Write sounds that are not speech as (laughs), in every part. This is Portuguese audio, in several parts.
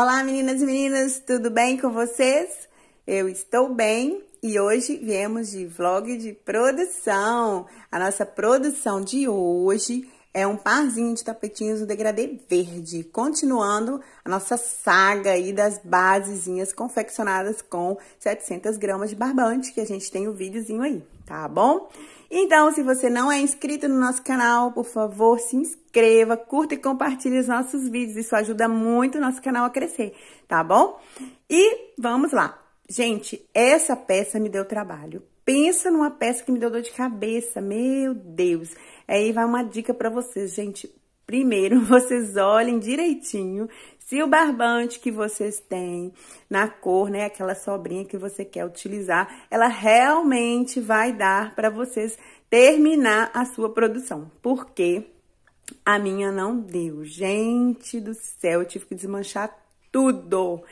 Olá, meninas e meninas, tudo bem com vocês? Eu estou bem e hoje viemos de vlog de produção. A nossa produção de hoje é um parzinho de tapetinhos no degradê verde. Continuando a nossa saga aí das basezinhas confeccionadas com 700 gramas de barbante, que a gente tem o um videozinho aí, tá bom? Então, se você não é inscrito no nosso canal, por favor, se inscreva, curta e compartilhe os nossos vídeos. Isso ajuda muito o nosso canal a crescer, tá bom? E vamos lá. Gente, essa peça me deu trabalho. Pensa numa peça que me deu dor de cabeça, meu Deus. Aí vai uma dica para vocês, gente. Primeiro, (laughs) vocês olhem direitinho se o barbante que vocês têm na cor, né, aquela sobrinha que você quer utilizar, ela realmente vai dar para vocês terminar a sua produção. Porque a minha não deu. Gente do céu, eu tive que desmanchar tudo. Tudo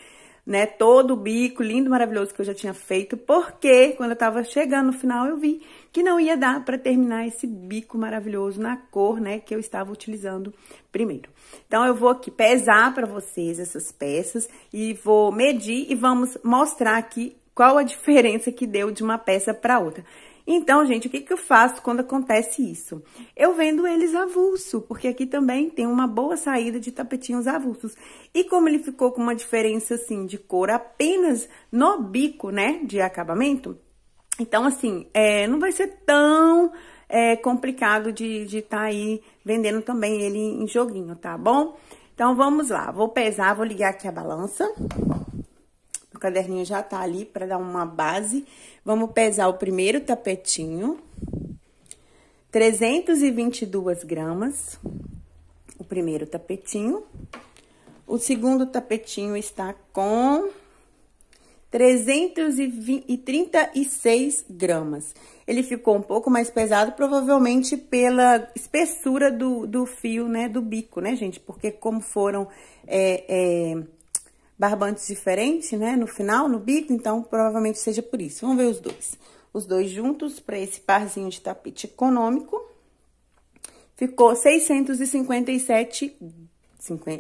né? Todo o bico lindo, maravilhoso que eu já tinha feito, porque quando eu tava chegando no final eu vi que não ia dar para terminar esse bico maravilhoso na cor, né, que eu estava utilizando primeiro. Então eu vou aqui pesar para vocês essas peças e vou medir e vamos mostrar aqui qual a diferença que deu de uma peça para outra. Então, gente, o que, que eu faço quando acontece isso? Eu vendo eles avulso, porque aqui também tem uma boa saída de tapetinhos avulsos. E como ele ficou com uma diferença, assim, de cor apenas no bico, né, de acabamento, então, assim, é, não vai ser tão é, complicado de estar tá aí vendendo também ele em joguinho, tá bom? Então, vamos lá. Vou pesar, vou ligar aqui a balança. O caderninho já tá ali para dar uma base. Vamos pesar o primeiro tapetinho. 322 gramas, o primeiro tapetinho. O segundo tapetinho está com 336 gramas. Ele ficou um pouco mais pesado, provavelmente pela espessura do, do fio, né, do bico, né, gente? Porque como foram... É, é, barbantes diferentes, né? No final, no bico, então provavelmente seja por isso. Vamos ver os dois. Os dois juntos para esse parzinho de tapete econômico. Ficou 657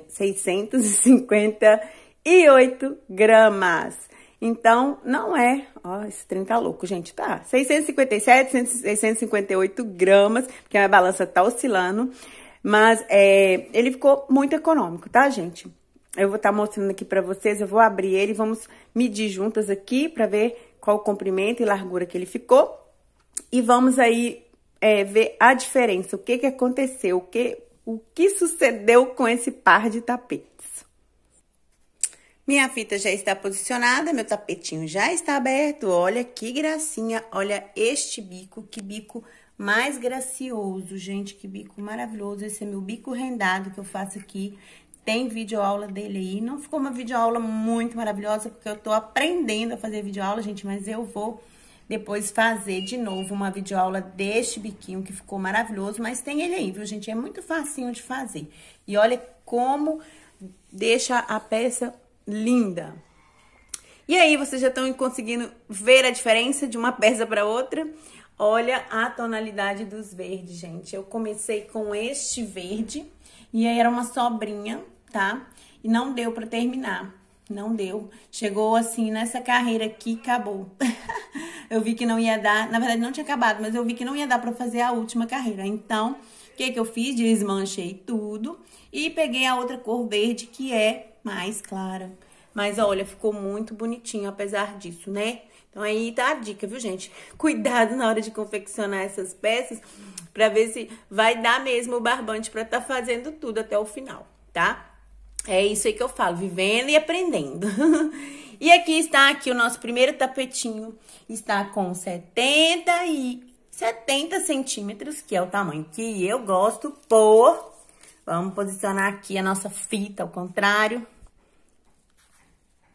658 gramas. Então, não é... Ó, esse trem tá louco, gente, tá? 657, 658 gramas, porque a minha balança tá oscilando. Mas é, ele ficou muito econômico, tá, gente? Eu vou estar tá mostrando aqui pra vocês, eu vou abrir ele, vamos medir juntas aqui pra ver qual o comprimento e largura que ele ficou. E vamos aí é, ver a diferença, o que que aconteceu, o que, o que sucedeu com esse par de tapetes. Minha fita já está posicionada, meu tapetinho já está aberto, olha que gracinha, olha este bico, que bico mais gracioso, gente, que bico maravilhoso. Esse é meu bico rendado que eu faço aqui tem videoaula dele aí. Não ficou uma videoaula muito maravilhosa, porque eu tô aprendendo a fazer videoaula, gente, mas eu vou depois fazer de novo uma videoaula deste biquinho que ficou maravilhoso, mas tem ele aí, viu, gente? É muito facinho de fazer. E olha como deixa a peça linda. E aí, vocês já estão conseguindo ver a diferença de uma peça para outra? Olha a tonalidade dos verdes, gente. Eu comecei com este verde e aí era uma sobrinha tá? E não deu para terminar. Não deu. Chegou assim nessa carreira aqui, acabou. (laughs) eu vi que não ia dar, na verdade não tinha acabado, mas eu vi que não ia dar para fazer a última carreira. Então, o que que eu fiz? Desmanchei tudo e peguei a outra cor verde que é mais clara. Mas olha, ficou muito bonitinho apesar disso, né? Então aí tá a dica, viu, gente? (laughs) Cuidado na hora de confeccionar essas peças para ver se vai dar mesmo o barbante para tá fazendo tudo até o final, tá? É isso aí que eu falo, vivendo e aprendendo. (laughs) e aqui está aqui o nosso primeiro tapetinho, está com 70 e 70 centímetros, que é o tamanho que eu gosto por... Vamos posicionar aqui a nossa fita ao contrário.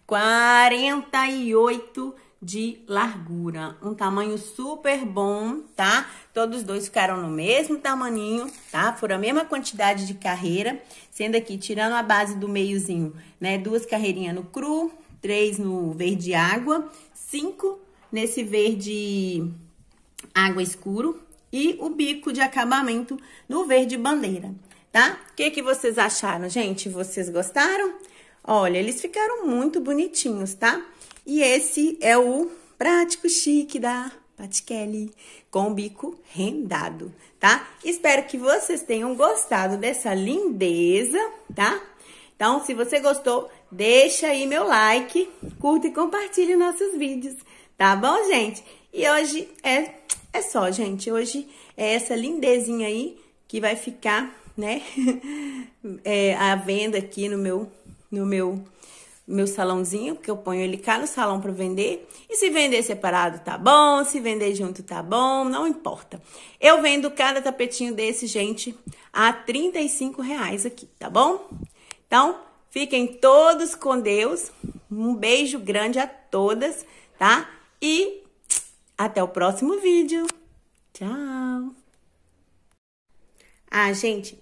48 centímetros de largura. Um tamanho super bom, tá? Todos os dois ficaram no mesmo tamaninho, tá? Foram a mesma quantidade de carreira, sendo aqui, tirando a base do meiozinho, né? Duas carreirinhas no cru, três no verde água, cinco nesse verde água escuro e o bico de acabamento no verde bandeira, tá? O que, que vocês acharam, gente? Vocês gostaram? Olha, eles ficaram muito bonitinhos, tá? E esse é o prático chique da Pat Kelly, com bico rendado, tá? Espero que vocês tenham gostado dessa lindeza, tá? Então, se você gostou, deixa aí meu like, curta e compartilhe nossos vídeos, tá bom, gente? E hoje é, é só, gente. Hoje é essa lindezinha aí que vai ficar, né, (laughs) é, à venda aqui no meu no meu meu salãozinho, que eu ponho ele cá no salão para vender. E se vender separado tá bom, se vender junto tá bom, não importa. Eu vendo cada tapetinho desse, gente, a 35 reais aqui, tá bom? Então, fiquem todos com Deus. Um beijo grande a todas, tá? E até o próximo vídeo. Tchau! Ah, gente,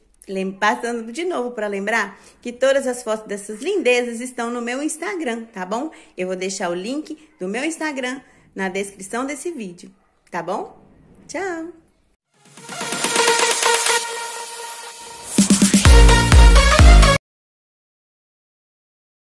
Passando de novo para lembrar que todas as fotos dessas lindezas estão no meu Instagram, tá bom? Eu vou deixar o link do meu Instagram na descrição desse vídeo, tá bom? Tchau!